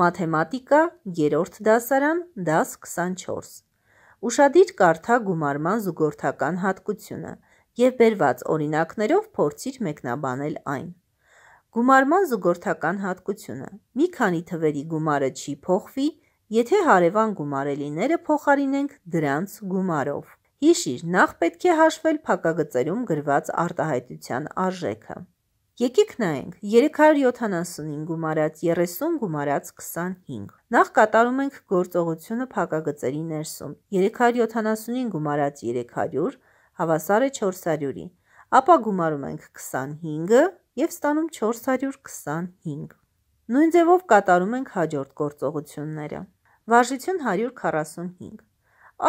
մաթեմատիկա, երորդ դասարան, դաս 24։ Ուշադիր կարդա գումարման զուգորդական հատկությունը և բերված օրինակներով փորձիր մեկնաբանել այն։ Գումարման զուգորդական հատկությունը. Մի քանի թվերի գումարը չի փոխվի, եթե հարևան գումարելիները փոխարինենք դրանց գումարով։ Հիշիր, նախ պետք է հաշվել փակագծերում գրված արտահայտության արժեքը։ Եկեք նայենք 375 գումարած 30 գումարած 25։ Նախ կատարում ենք գործողությունը փակագծերի ներսում։ 375 գումարած 300 հավասար է 400-ի, ապա գումարում ենք 25-ը և ստանում 425։ Նույն ձևով կատարում ենք հաջորդ գործողությունները։ Վարժություն 145։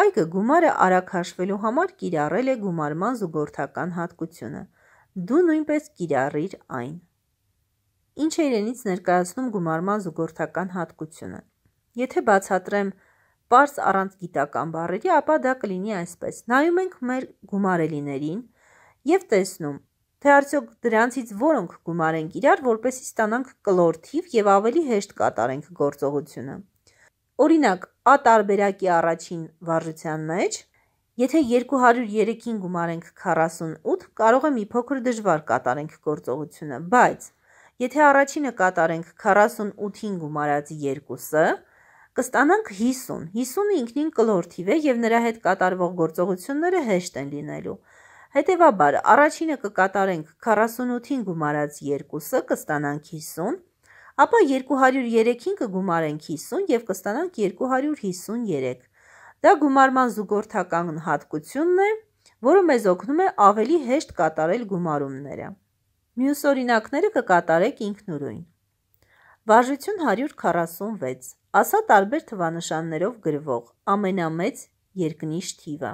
Այգը գումարը արագ հաշվելու համար կիրառել է գումարման զուգորդական հատկությունը։ Դու նույնպես կիրառիր այն։ Ինչ է իրենից ներկայացնում գումարման զուգորդական հատկությունը։ Եթե բացատրեմ պարզ առանց գիտական բառերի, ապա դա կլինի այսպես. նայում ենք մեր գումարելիներին եւ տեսնում, թե արդյոք դրանցից որոնք գումարենք իրար, որպեսի ստանանք կլորթիվ եւ ավելի հեշտ կատարենք գործողությունը։ Օրինակ, A տարբերակի առաջին վարժության մեջ Եթե 203-ին գումարենք 48, կարող է մի փոքր դժվար կատարենք գործողությունը, բայց եթե առաջինը կատարենք 48-ին գումարած 2-ը, կստանանք 50։ 50-ը ինքնին կլորթիվ է եւ նրա հետ կատարվող գործողությունները հեշտ են լինելու։ Հետևաբար, առաջինը կկատարենք 48-ին գումարած 2-ը, կստանանք 50, ապա 203-ին կգումարենք 50 եւ կստանանք 253 Դա գումարման զուգորդական հատկությունն է, որը մեզ օգնում է ավելի հեշտ կատարել գումարումները։ Մյուս օրինակները կկատարեք ինքնուրույն։ Վարժություն 146։ Ասա տարբեր թվանշաններով գրվող ամենամեծ երկնիշ թիվը։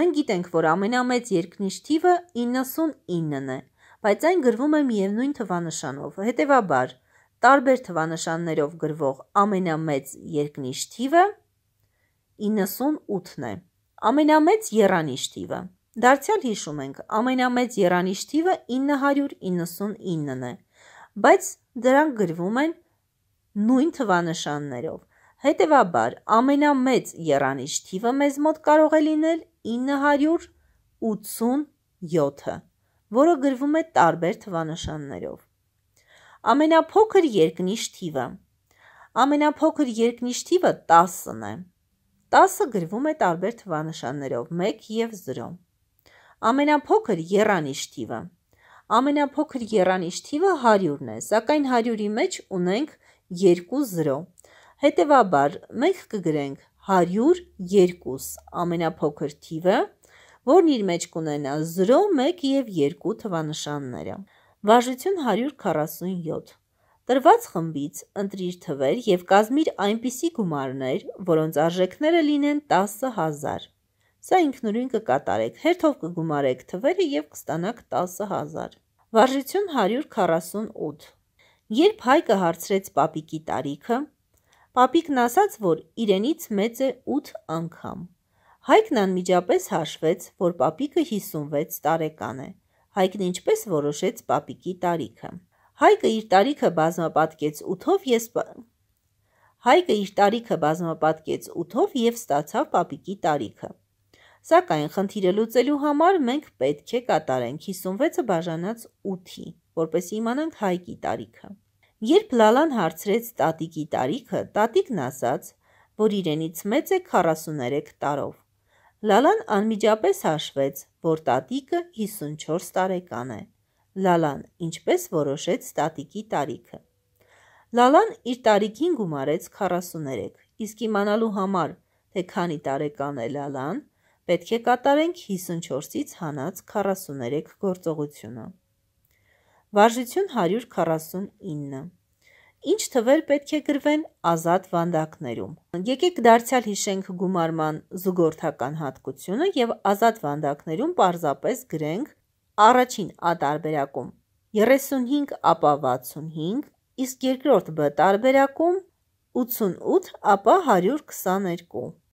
Մենք գիտենք, որ ամենամեծ երկնիշ թիվը 99-ն է, բայց այն գրվում է միևնույն թվանշանով։ Հետևաբար, տարբեր թվանշաններով գրվող ամենամեծ երկնիշ թիվը 99 98-ն է։ Ամենամեծ երանիշ տիվը։ Դարձյալ հիշում ենք, ամենամեծ երանիշ տիվը 999-ն է, բայց դրանք գրվում են նույն թվանշաններով։ Հետևաբար, ամենամեծ երանիշ թիվը մեզ մոտ կարող է լինել 987-ը, որը գրվում է տարբեր թվանշաններով։ Ամենափոքր երկնիշ թիվը Ամենափոքր երկնիշ թիվը 10-ն է։ 10 գրվում է տարբեր թվանշաններով 1 եւ 0։ Ամենափոքր եռանիշ թիվը։ Ամենափոքր եռանիշ թիվը 100-ն է, սակայն 100-ի մեջ ունենք 2 0։ Հետևաբար մենք կգրենք 102 ամենափոքր թիվը, որն իր մեջ կունենա 0, 1 եւ 2 թվանշանները։ Վարժություն 147 Տրված խմբից ընտրիր թվեր եւ կազմիր այնպիսի գումարներ, որոնց արժեքները լինեն 10000։ Սա ինքնուրույն կկատարեք։ Հերթով կգումարեք թվերը եւ կստանաք 10000։ Վարժություն 148։ Երբ Հայկը հարցրեց Պապիկի տարիքը, Պապիկն ասաց, որ իրենից մեծ է 8 անգամ։ Հայկն անմիջապես հաշվեց, որ Պապիկը 56 տարեկան է։ Հայկն ինչպես որոշեց Պապիկի տարիքը։ Հայկը իր տարիքը բազմապատկեց 8-ով ես Հայկը իր տարիքը բազմապատկեց 8-ով եւ ստացավ պապիկի տարիքը։ Սակայն խնդիրը լուծելու համար մենք պետք է կատարենք 56-ը բաժանած 8-ի, որպես իմանանք Հայկի տարիքը։ Երբ Լալան հարցրեց տատիկի տարիքը, տատիկն ասաց, որ իրենից մեծ է 43 տարով։ Լալան անմիջապես հաշվեց, որ տատիկը 54 տարեկան է։ Լալան, ինչպես որոշեց ստատիկի տարիքը։ Լալան իր տարիքին գումարեց 43, իսկ իմանալու համար, թե քանի տարեկան է Լալան, պետք է կատարենք 54-ից հանած 43 գործողությունը։ Վարժություն 149։ Ինչ թվեր պետք է գրվեն ազատ վանդակներում։ Եկեք դարձյալ հիշենք գումարման զուգորդական հատկությունը եւ ազատ վանդակներում պարզապես գրենք Առաջին Ա տարբերակում 35, ապա 65, իսկ երկրորդ Բ տարբերակում 88, ապա 122։